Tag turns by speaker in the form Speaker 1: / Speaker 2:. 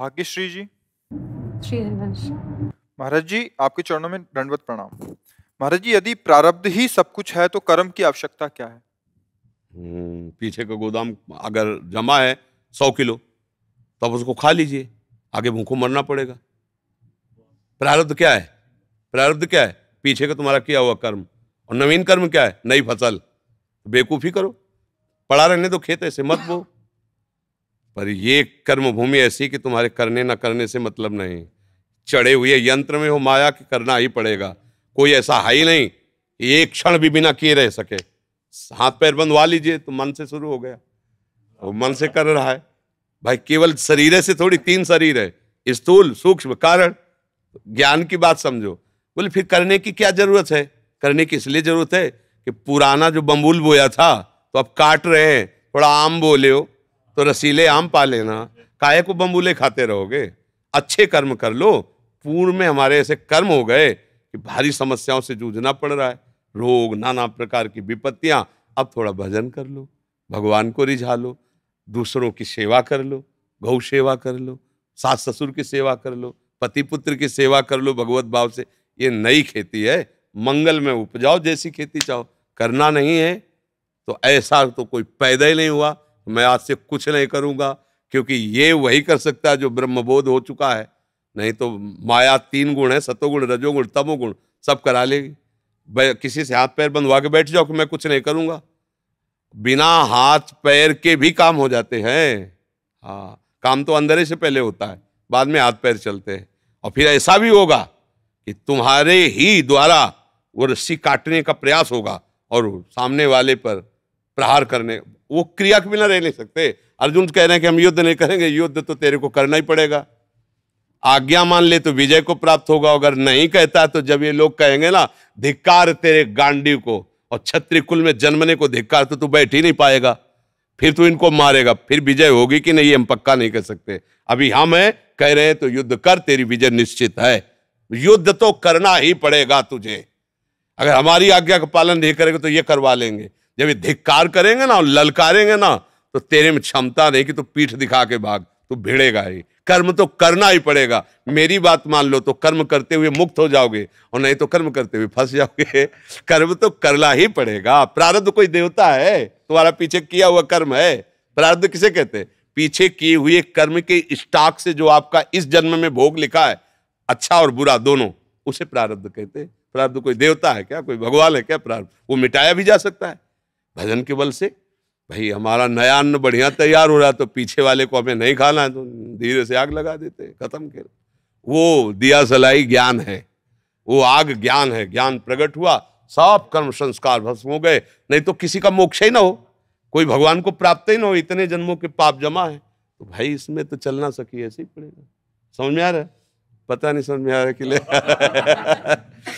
Speaker 1: भाग्यश्री जी श्री महाराज जी आपके चरणों में दंडवत प्रणाम महाराज जी यदि प्रारब्ध ही सब कुछ है तो कर्म की आवश्यकता क्या है हम्म, पीछे का गोदाम अगर जमा है सौ किलो तो आप उसको खा लीजिए आगे भूखों मरना पड़ेगा प्रारब्ध क्या है प्रारब्ध क्या है पीछे का तुम्हारा किया हुआ कर्म और नवीन कर्म क्या है नई फसल बेवकूफ़ी करो पड़ा रहने तो खेत ऐसे मत बो पर ये कर्म भूमि ऐसी कि तुम्हारे करने ना करने से मतलब नहीं चढ़े हुए यंत्र में हो माया कि करना ही पड़ेगा कोई ऐसा है ही नहीं एक क्षण भी बिना किए रह सके हाथ पैर बंधवा लीजिए तो मन से शुरू हो गया वो मन से कर रहा है भाई केवल शरीर से थोड़ी तीन शरीर है स्थूल सूक्ष्म कारण ज्ञान की बात समझो बोले फिर करने की क्या जरूरत है करने की इसलिए जरूरत है कि पुराना जो बम्बुल बोया था तो अब काट रहे हैं थोड़ा आम बोले हो तो रसीले आम पा लेना काये को बम्बूले खाते रहोगे अच्छे कर्म कर लो पूर्व में हमारे ऐसे कर्म हो गए कि भारी समस्याओं से जूझना पड़ रहा है रोग नाना प्रकार की विपत्तियां अब थोड़ा भजन कर लो भगवान को रिझा लो दूसरों की सेवा कर लो गौ सेवा कर लो सास ससुर की सेवा कर लो पति पुत्र की सेवा कर लो भगवत भाव से ये नई खेती है मंगल में उपजाओ जैसी खेती चाहो करना नहीं है तो ऐसा तो कोई पैदा ही नहीं हुआ मैं आज से कुछ नहीं करूंगा क्योंकि ये वही कर सकता है जो ब्रह्मबोध हो चुका है नहीं तो माया तीन गुण है सतोगुण रजोगुण तमोगुण सब करा लेगी किसी से हाथ पैर बंधवा के बैठ जाओ कि मैं कुछ नहीं करूंगा बिना हाथ पैर के भी काम हो जाते हैं हाँ काम तो अंदर से पहले होता है बाद में हाथ पैर चलते हैं और फिर ऐसा भी होगा कि तुम्हारे ही द्वारा वो रस्सी काटने का प्रयास होगा और सामने वाले पर प्रहार करने वो क्रिया के बिना रह नहीं सकते अर्जुन कह रहे हैं कि हम युद्ध नहीं करेंगे युद्ध तो तेरे को करना ही पड़ेगा आज्ञा मान ले तो विजय को प्राप्त होगा अगर नहीं कहता तो जब ये लोग कहेंगे ना धिक्कार तेरे गांडी को और छत्री कुल में जन्मने को धिक्कार तो तू बैठ ही नहीं पाएगा फिर तू इनको मारेगा फिर विजय होगी कि नहीं हम पक्का नहीं कर सकते अभी हम हैं कह रहे हैं तो युद्ध कर तेरी विजय निश्चित है युद्ध तो करना ही पड़ेगा तुझे अगर हमारी आज्ञा का पालन नहीं करेगा तो ये करवा लेंगे जब ये धिक्कार करेंगे ना और ललकारेंगे ना तो तेरे में क्षमता नहीं कि तू तो पीठ दिखा के भाग तू तो भिड़ेगा ही कर्म तो करना ही पड़ेगा मेरी बात मान लो तो कर्म करते हुए मुक्त हो जाओगे और नहीं तो कर्म करते हुए फंस जाओगे कर्म तो करना ही पड़ेगा प्रारब्ध कोई देवता है तुम्हारा पीछे किया हुआ कर्म है प्रारब्ध किसे कहते हैं पीछे किए हुए कर्म के स्टाक से जो आपका इस जन्म में भोग लिखा है अच्छा और बुरा दोनों उसे प्रारब्ध कहते हैं प्रारब्ध कोई देवता है क्या कोई भगवान है क्या प्रारब्ध वो मिटाया भी जा सकता है भजन के बल से भाई हमारा नया अन्न बढ़िया तैयार हो रहा तो पीछे वाले को हमें नहीं खाना है तो धीरे से आग लगा देते खत्म खेल वो दिया सलाई ज्ञान है वो आग ज्ञान है ज्ञान प्रकट हुआ सब कर्म संस्कार भस्म हो गए नहीं तो किसी का मोक्ष ही ना हो कोई भगवान को प्राप्त ही ना हो इतने जन्मों के पाप जमा है तो भाई इसमें तो चलना सकी ऐसे ही पड़ेगा समझ में आ रहा है पता नहीं समझ में आ रहा है कि ले